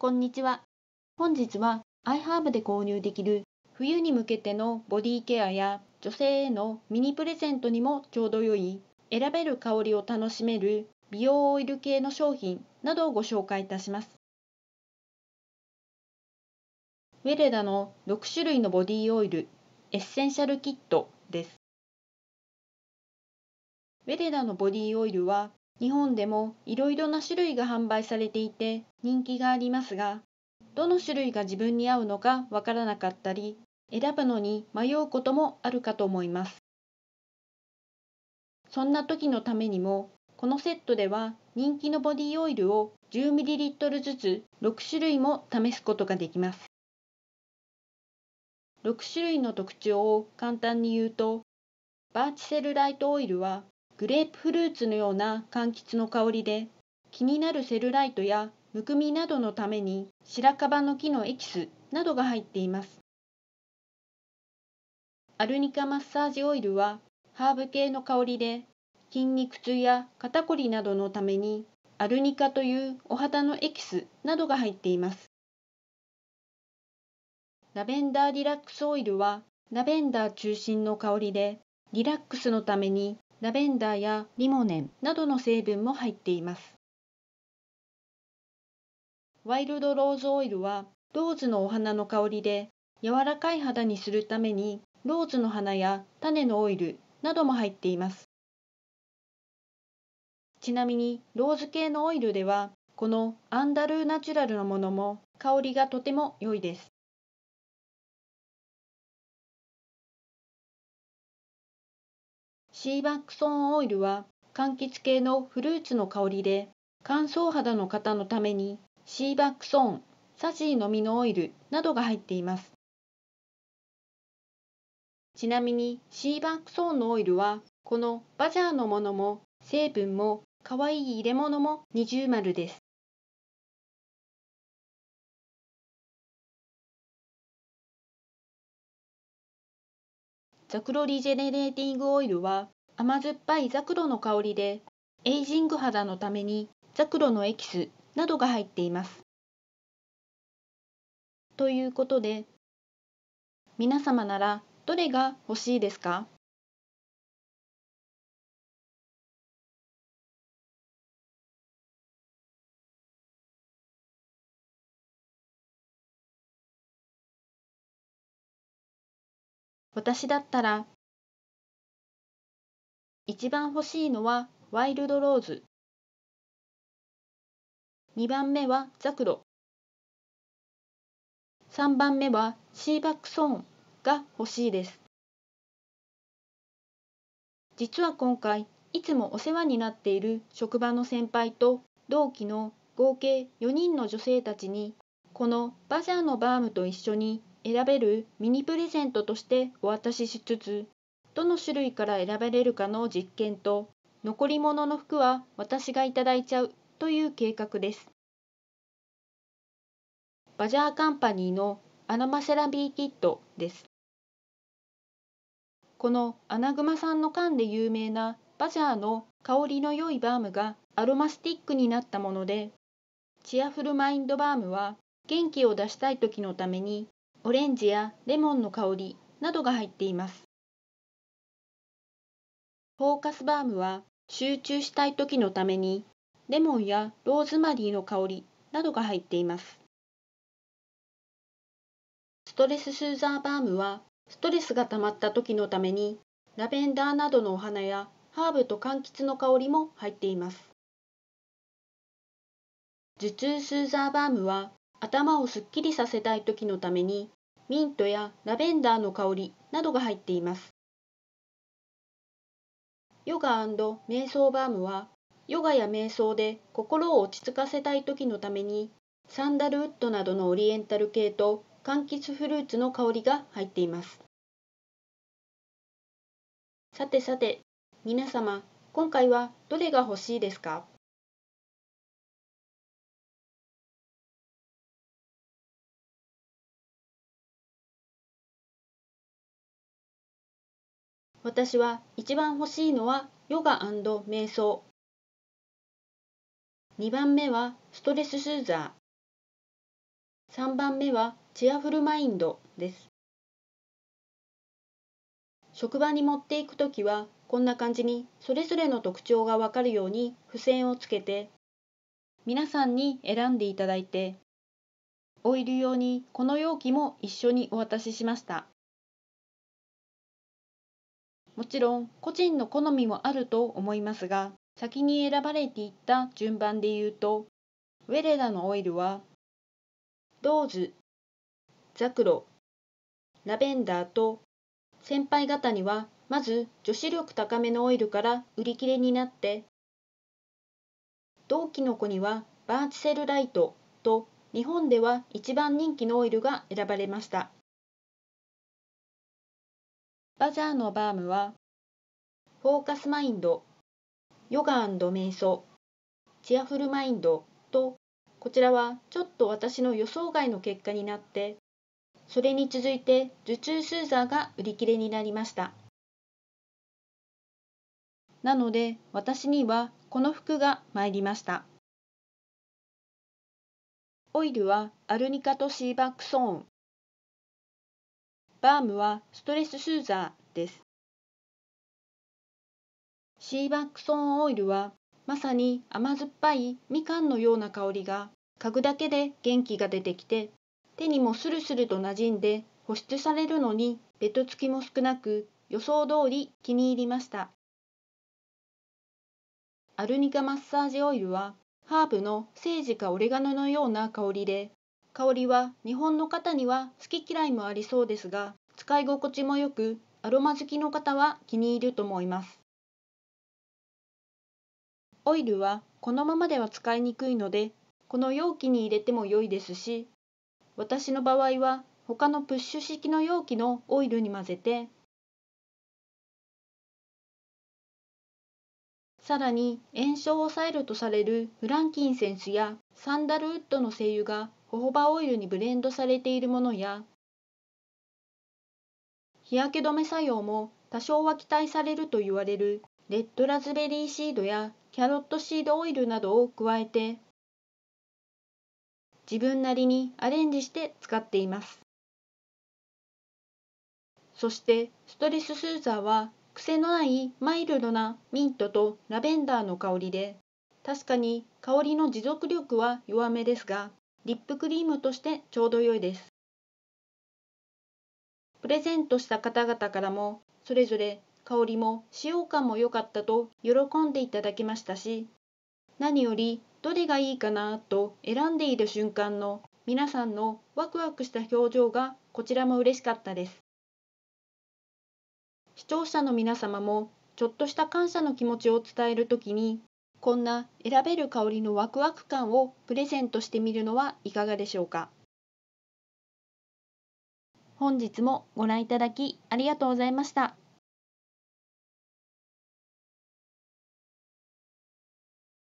こんにちは。本日は iHerb で購入できる冬に向けてのボディケアや女性へのミニプレゼントにもちょうど良い選べる香りを楽しめる美容オイル系の商品などをご紹介いたします。ウェレダの6種類のボディオイルエッセンシャルキットです。ウェレダのボディオイルは日本でもいろいろな種類が販売されていて人気がありますが、どの種類が自分に合うのかわからなかったり、選ぶのに迷うこともあるかと思います。そんな時のためにも、このセットでは人気のボディオイルを 10ml ずつ6種類も試すことができます。6種類の特徴を簡単に言うと、バーチセルライトオイルはグレープフルーツのような柑橘の香りで気になるセルライトやむくみなどのために白樺の木のエキスなどが入っていますアルニカマッサージオイルはハーブ系の香りで筋肉痛や肩こりなどのためにアルニカというお肌のエキスなどが入っていますラベンダーリラックスオイルはラベンダー中心の香りでリラックスのためにラベンダーやリモネンなどの成分も入っていますワイルドローズオイルはローズのお花の香りで柔らかい肌にするためにローズの花や種のオイルなども入っていますちなみにローズ系のオイルではこのアンダルーナチュラルのものも香りがとても良いですシーバックソンオイルは柑橘系のフルーツの香りで乾燥肌の方のためにシーバックソーンサシーの実のオイルなどが入っていますちなみにシーバックソーンのオイルはこのバジャーのものも成分も可愛い入れ物も二重丸ですザクロリジェネレーティングオイルは甘酸っぱいザクロの香りでエイジング肌のためにザクロのエキスなどが入っています。ということで皆様ならどれが欲しいですか私だったら一番欲しいのはワイルドローズ2番目はザクロ3番目はシーバックソーンが欲しいです実は今回いつもお世話になっている職場の先輩と同期の合計4人の女性たちにこのバジャーのバームと一緒に選べるミニプレゼントとしてお渡ししつつ、どの種類から選べれるかの実験と、残り物の服は私がいただいちゃうという計画です。バジャーカンパニーのアナマセラビーキットです。このアナグマさんの缶で有名なバジャーの香りの良いバームがアロマスティックになったもので、チアフルマインドバームは元気を出したい時のためにオレンジやレモンの香りなどが入っています。フォーカスバームは集中したい時のためにレモンやローズマリーの香りなどが入っています。ストレススーザーバームはストレスが溜まった時のためにラベンダーなどのお花やハーブと柑橘の香りも入っています。頭痛スーザーバームは頭をすっきりさせたい時のためにミントやラベンダーの香りなどが入っています。ヨガ瞑想バームはヨガや瞑想で心を落ち着かせたい時のためにサンダルウッドなどのオリエンタル系と柑橘フルーツの香りが入っています。さてさて皆様今回はどれが欲しいですか私は一番欲しいのはヨガ瞑想。2番目はストレスシューザー。3番目はチアフルマインドです。職場に持っていくときはこんな感じにそれぞれの特徴がわかるように付箋をつけて皆さんに選んでいただいてオイル用にこの容器も一緒にお渡ししました。もちろん個人の好みもあると思いますが先に選ばれていった順番で言うとウェレダのオイルはローズザクロラベンダーと先輩方にはまず女子力高めのオイルから売り切れになって同期の子にはバーチセルライトと日本では一番人気のオイルが選ばれましたバジャーのバームは、フォーカスマインド、ヨガ瞑想、チアフルマインドと、こちらはちょっと私の予想外の結果になって、それに続いて受注スーザーが売り切れになりました。なので私にはこの服が参りました。オイルはアルニカとシーバックソーン、バームはストレスューザーです。シーバックソンオイルはまさに甘酸っぱいみかんのような香りが嗅ぐだけで元気が出てきて手にもスルスルと馴染んで保湿されるのにベトつきも少なく予想通り気に入りましたアルニカマッサージオイルはハーブのセージかオレガノのような香りで香りは日本の方には好き嫌いもありそうですが使い心地もよくアロマ好きの方は気に入ると思いますオイルはこのままでは使いにくいのでこの容器に入れても良いですし私の場合は他のプッシュ式の容器のオイルに混ぜてさらに炎症を抑えるとされるフランキンセンスやサンダルウッドの精油がホホバオイルにブレンドされているものや日焼け止め作用も多少は期待されると言われるレッドラズベリーシードやキャロットシードオイルなどを加えて自分なりにアレンジして使っていますそしてストレススーザーは癖のないマイルドなミントとラベンダーの香りで確かに香りの持続力は弱めですがリップクリームとしてちょうど良いです。プレゼントした方々からも、それぞれ香りも使用感も良かったと喜んでいただきましたし、何よりどれがいいかなと選んでいる瞬間の皆さんのワクワクした表情がこちらも嬉しかったです。視聴者の皆様もちょっとした感謝の気持ちを伝えるときにこんな選べる香りのワクワク感をプレゼントしてみるのはいかがでしょうか本日もご覧いただきありがとうございました。